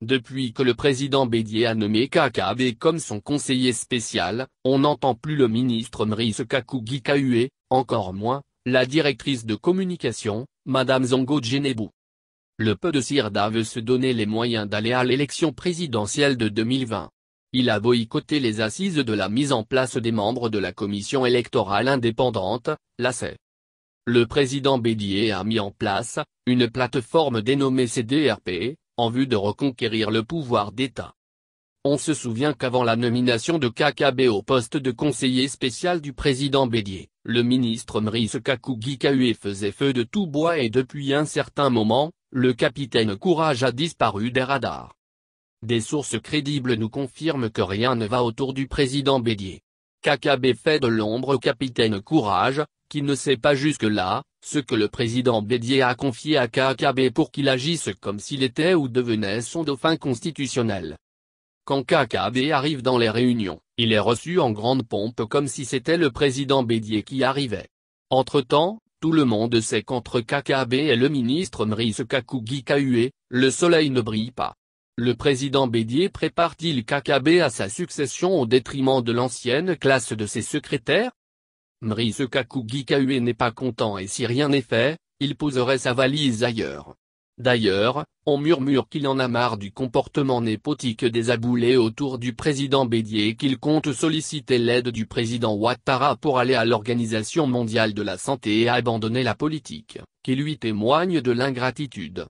Depuis que le président Bédier a nommé Kakabe comme son conseiller spécial, on n'entend plus le ministre Mrice Kakougui et, encore moins, la directrice de communication, Madame Zongo Djenebu. Le peu de Sirda veut se donner les moyens d'aller à l'élection présidentielle de 2020. Il a boycotté les assises de la mise en place des membres de la commission électorale indépendante, l'ACE. Le président Bédier a mis en place, une plateforme dénommée CDRP, en vue de reconquérir le pouvoir d'État. On se souvient qu'avant la nomination de Kakabe au poste de conseiller spécial du président Bédier, le ministre Maurice Kakugi faisait feu de tout bois et depuis un certain moment, le capitaine Courage a disparu des radars. Des sources crédibles nous confirment que rien ne va autour du président Bédier. KKB fait de l'ombre au capitaine Courage, qui ne sait pas jusque-là, ce que le président Bédier a confié à KKB pour qu'il agisse comme s'il était ou devenait son dauphin constitutionnel. Quand KKB arrive dans les réunions, il est reçu en grande pompe comme si c'était le président Bédier qui arrivait. Entre-temps, tout le monde sait qu'entre KKB et le ministre Mrice Kakugi Kahue, le soleil ne brille pas. Le président Bédier prépare-t-il Kakabé à sa succession au détriment de l'ancienne classe de ses secrétaires Mrice Kakugi e n'est pas content et si rien n'est fait, il poserait sa valise ailleurs. D'ailleurs, on murmure qu'il en a marre du comportement népotique des aboulés autour du président Bédier et qu'il compte solliciter l'aide du président Ouattara pour aller à l'Organisation mondiale de la santé et abandonner la politique, qui lui témoigne de l'ingratitude.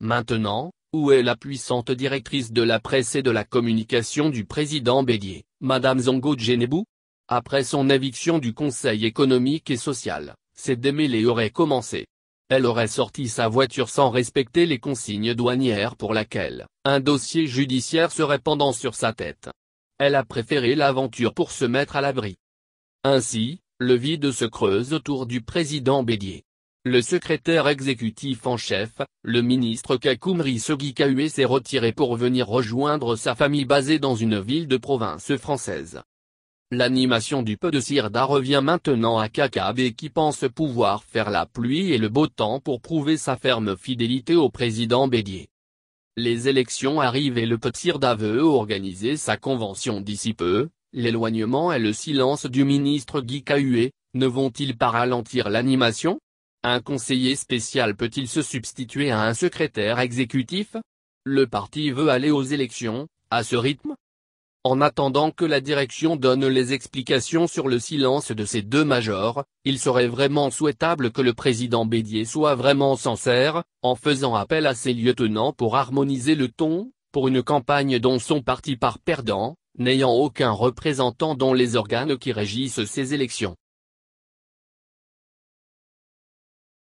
Maintenant, où est la puissante directrice de la presse et de la communication du président Bédier, Madame Zongo Djenebou Après son éviction du Conseil économique et social, ses démêlés auraient commencé. Elle aurait sorti sa voiture sans respecter les consignes douanières pour laquelle, un dossier judiciaire serait pendant sur sa tête. Elle a préféré l'aventure pour se mettre à l'abri. Ainsi, le vide se creuse autour du président Bédier. Le secrétaire exécutif en chef, le ministre Kakumri Segikaue s'est retiré pour venir rejoindre sa famille basée dans une ville de province française. L'animation du peu de Sirda revient maintenant à Kakabe qui pense pouvoir faire la pluie et le beau temps pour prouver sa ferme fidélité au président Bédié. Les élections arrivent et le peu de Sirda veut organiser sa convention d'ici peu, l'éloignement et le silence du ministre Guy ne vont-ils pas ralentir l'animation un conseiller spécial peut-il se substituer à un secrétaire exécutif Le parti veut aller aux élections, à ce rythme En attendant que la direction donne les explications sur le silence de ces deux majors, il serait vraiment souhaitable que le président Bédier soit vraiment sincère, en faisant appel à ses lieutenants pour harmoniser le ton, pour une campagne dont son parti part perdant, n'ayant aucun représentant dans les organes qui régissent ces élections.